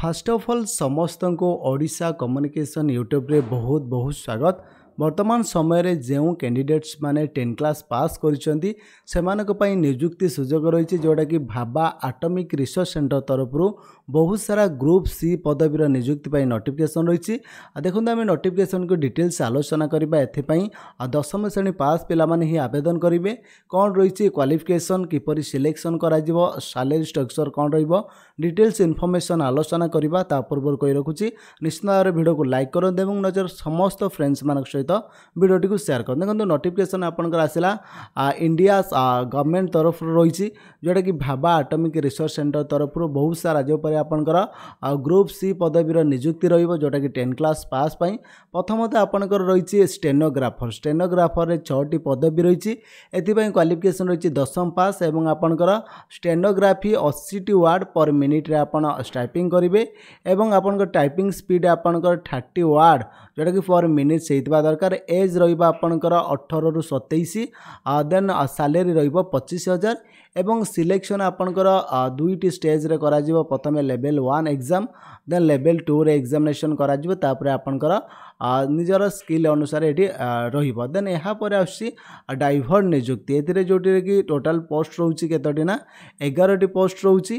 first of all ସମସ୍ତଙ୍କୁ Odisha communication ୟୁଟ୍ୟୁବରେ ବହୁତ ବହୁତ ସ୍ୱାଗତ ବର୍ତ୍ତମାନ ସମୟରେ ଯେଉଁ କ୍ୟାଣ୍ଡିଡେଟ୍ସ ମାନେ ଟେନ୍ କ୍ଲାସ୍ ପାସ୍ କରିଛନ୍ତି ସେମାନଙ୍କ ପାଇଁ ନିଯୁକ୍ତି ସୁଯୋଗ ରହିଛି ଯେଉଁଟାକି ଭାବା ଆଟମିକ୍ ରିସର୍ଚ୍ଚ ସେଣ୍ଟର ତରଫରୁ ବହୁତ ସାରା ଗ୍ରୁପ୍ ସି ପଦବୀର ନିଯୁକ୍ତି ପାଇଁ ନୋଟିଫିକେସନ୍ ରହିଛି ଆଉ ଦେଖନ୍ତୁ ଆମେ ନୋଟିଫିକେସନ୍କୁ ଡିଟେଲ୍ସ ଆଲୋଚନା କରିବା ଏଥିପାଇଁ ଆଉ ଦଶମ ଶ୍ରେଣୀ ପାସ୍ ପିଲାମାନେ ହିଁ ଆବେଦନ କରିବେ କ'ଣ ରହିଛି କ୍ୱାଲିଫିକେସନ୍ କିପରି ସିଲେକ୍ସନ୍ କରାଯିବ ସାଲେରୀ ଷ୍ଟ୍ରକ୍ଚର୍ କ'ଣ ରହିବ ଡିଟେଲ୍ସ ଇନଫର୍ମେସନ୍ ଆଲୋଚନା କରିବା ତା ପୂର୍ବରୁ କହି ରଖୁଛି ନିଶ୍ଚିତ ଭାବରେ ଭିଡ଼ିଓକୁ ଲାଇକ୍ କରନ୍ତୁ ଏବଂ ନଜର ସମସ୍ତ ଫ୍ରେଣ୍ଡସ୍ମାନଙ୍କ ସହିତ ସହିତ ଭିଡ଼ିଓଟିକୁ ସେୟାର କରନ୍ତୁ ଦେଖନ୍ତୁ ନୋଟିଫିକେସନ୍ ଆପଣଙ୍କର ଆସିଲା ଇଣ୍ଡିଆ ଗଭର୍ଣ୍ଣମେଣ୍ଟ ତରଫରୁ ରହିଛି ଯେଉଁଟାକି ଭାବା ଆଟମିକ ରିସର୍ଚ ସେଣ୍ଟର ତରଫରୁ ବହୁତ ସାରା ରାଜ୍ୟ ଉପରେ ଆପଣଙ୍କର ଗ୍ରୁପ୍ ସି ପଦବୀର ନିଯୁକ୍ତି ରହିବ ଯେଉଁଟାକି ଟେନ୍ କ୍ଲାସ୍ ପାସ୍ ପାଇଁ ପ୍ରଥମତଃ ଆପଣଙ୍କର ରହିଛି ଷ୍ଟେନୋଗ୍ରାଫର ଷ୍ଟେନୋଗ୍ରାଫରରେ ଛଅଟି ପଦବୀ ରହିଛି ଏଥିପାଇଁ କ୍ୱାଲିଫିକେସନ୍ ରହିଛି ଦଶମ ପାସ୍ ଏବଂ ଆପଣଙ୍କର ଷ୍ଟେନୋଗ୍ରାଫି ଅଶୀଟି ୱାର୍ଡ଼ ପର୍ ମିନିଟ୍ରେ ଆପଣ ଟାଇପିଂ କରିବେ ଏବଂ ଆପଣଙ୍କ ଟାଇପିଂ ସ୍ପିଡ଼୍ ଆପଣଙ୍କର ଥାର୍ଟି ୱାର୍ଡ଼ ଯେଉଁଟାକି ପର୍ ମିନିଟ୍ ହେଇଥିବା ଦରକାର ଏଜ୍ uh, uh, ରହିବ ଆପଣଙ୍କର ଅଠରରୁ ସତେଇଶ ଦେନ୍ ସାଲେରୀ ରହିବ ପଚିଶ ହଜାର এবং সিলেকশন আপনার দুইটি স্টেজরে করা প্রথমে level one exam then level টুরে এক্সামিনেসন করা তাপরে আপনার ନିଜର ସ୍କିଲ୍ ଅନୁସାରେ ଏଠି ରହିବ ଦେନ୍ ଏହାପରେ ଆସୁଛି ଡାଇଭର୍ ନିଯୁକ୍ତି ଏଥିରେ ଯେଉଁଥିରେ କି ଟୋଟାଲ୍ ପୋଷ୍ଟ ରହୁଛି କେତୋଟି ନା ଏଗାରଟି ପୋଷ୍ଟ ରହୁଛି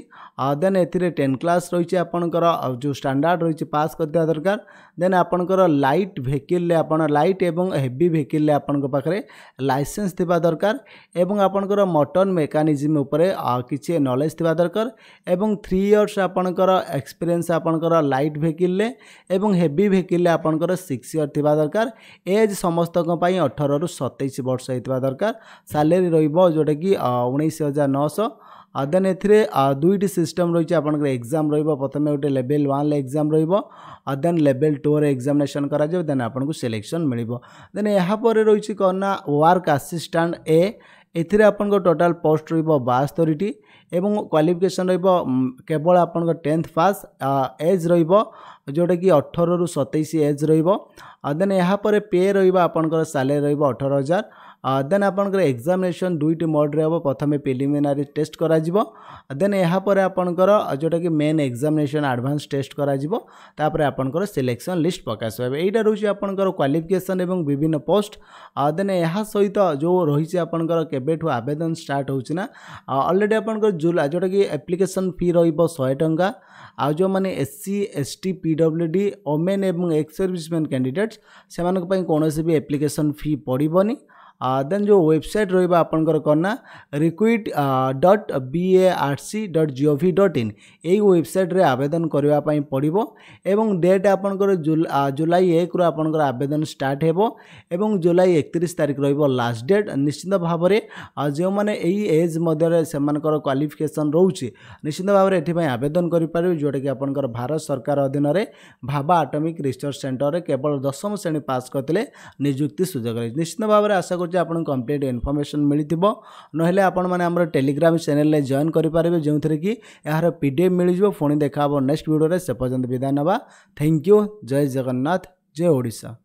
ଦେନ୍ ଏଥିରେ ଟେନ୍ କ୍ଲାସ୍ ରହିଛି ଆପଣଙ୍କର ଯେଉଁ ଷ୍ଟାଣ୍ଡାର୍ଡ଼ ରହିଛି ପାସ୍ କରିଥିବା ଦରକାର ଦେନ୍ ଆପଣଙ୍କର ଲାଇଟ୍ ଭେକିଲ୍ରେ ଆପଣ ଲାଇଟ୍ ଏବଂ ହେଭି ଭେକିଲ୍ରେ ଆପଣଙ୍କ ପାଖରେ ଲାଇସେନ୍ସ ଥିବା ଦରକାର ଏବଂ ଆପଣଙ୍କର ମଟନ୍ ମେକାନିଜିମ୍ टीचिंग कि नलेज थ दरकार थ्री इयर्स आपणकर एक्सपीरियंस आपणकर लाइट भेकिले और हेवी भेकिले आपणकर सिक्स इयर थी दरकार एज समस्त अठर रु सतैश वर्ष होता दरकार सालेरी रोटा कि उन्नीस हजार नौश देन ए दुईट सिस्टम रही है आपंकर एक्जाम रथमें गोटे लेवेल व्वान एक्जाम रेन लेवेल टूर एक्जामेसन करेन आपको सिलेक्शन मिले देन यापर रही कौन ना वार्क आसीस्टाट ए ଏଥିରେ ଆପଣଙ୍କ ଟୋଟାଲ୍ ପୋଷ୍ଟ ରହିବ ବାସ୍ତରୀଟି ଏବଂ କ୍ୱାଲିଫିକେସନ୍ ରହିବ କେବଳ ଆପଣଙ୍କ ଟେନ୍ଥ ପାସ୍ ଏଜ୍ ରହିବ ଯେଉଁଟାକି ଅଠରରୁ ସତେଇଶ ଏଜ୍ ରହିବ ଦେନ୍ ଏହାପରେ ପେ ରହିବ ଆପଣଙ୍କର ସାଲେରୀ ରହିବ ଅଠର ହଜାର ଦେନ୍ ଆପଣଙ୍କର ଏକ୍ଜାମିନେସନ୍ ଦୁଇଟି ମୋଡ଼୍ରେ ହେବ ପ୍ରଥମେ ପ୍ରିଲିମିନାରୀ ଟେଷ୍ଟ କରାଯିବ ଦେନ୍ ଏହାପରେ ଆପଣଙ୍କର ଯେଉଁଟାକି ମେନ୍ ଏକ୍ଜାମିନେସନ୍ ଆଡ଼ଭାନ୍ସ ଟେଷ୍ଟ କରାଯିବ ତାପରେ ଆପଣଙ୍କର ସିଲେକ୍ସନ୍ ଲିଷ୍ଟ ପ୍ରକାଶ ପାଇବ ଏଇଟା ରହୁଛି ଆପଣଙ୍କର କ୍ୱାଲିଫିକେସନ୍ ଏବଂ ବିଭିନ୍ନ ପୋଷ୍ଟ ଦେନ୍ ଏହା ସହିତ ଯେଉଁ ରହିଛି ଆପଣଙ୍କର କେବେଠୁ ଆବେଦନ ଷ୍ଟାର୍ଟ ହେଉଛି ନା ଅଲରେଡ଼ି ଆପଣଙ୍କର ଜୁଲାଇ ଯେଉଁଟାକି ଆପ୍ଲିକେସନ୍ ଫି ରହିବ ଶହେ ଟଙ୍କା ଆଉ ଯେଉଁମାନେ S C S T P W D women ଏବଂ ଏକ୍ସ ସର୍ଭିସମ୍ୟାନ୍ କ୍ୟାଣ୍ଡିଡେଟ୍ସ ସେମାନଙ୍କ ପାଇଁ କୌଣସି ବି ଆପ୍ଲିକେସନ୍ ଫି ପଡ଼ିବନି देन जो वेबसाइट रहा आपंकर कौन ना रिक्विट dot B A R C डट जीओ भि डट इन यही वेबसाइट्रे आवेदन करने पड़ो एवं डेट आपंकर जुलाई एक रु आपंकर आवेदन स्टार्ट हो जुलाई एक तारिख रास्ट डेट निश्चित भाव में जो मैंने यही एज मध्य से क्वाफिकेसन रोचे निश्चित भाव में ये आवेदन करेंगे जोटा कि आपंकर भारत सरकार अधीन भाबा आटमिक रिसर्च सेन्टर केवल दशम श्रेणी पास करते निजुक्ति सुजोग निश्चित भाव में आशा कर ସହଜେ ଆପଣଙ୍କୁ କମ୍ପ୍ଲିଟ୍ ଇନଫର୍ମେସନ୍ ମିଳିଥିବ ନହେଲେ ଆପଣମାନେ ଆମର ଟେଲିଗ୍ରାମ ଚ୍ୟାନେଲରେ ଜଏନ୍ କରିପାରିବେ ଯେଉଁଥିରେ କି ଏହାର ପି ଡି ଏଫ୍ ମିଳିଯିବ ପୁଣି ଦେଖା ହେବ ନେକ୍ସଟ ଭିଡ଼ିଓରେ ସେ ପର୍ଯ୍ୟନ୍ତ ବିଦାୟ ନେବା ଥ୍ୟାଙ୍କ ୟୁ ଜୟ ଜଗନ୍ନାଥ ଜୟ ଓଡ଼ିଶା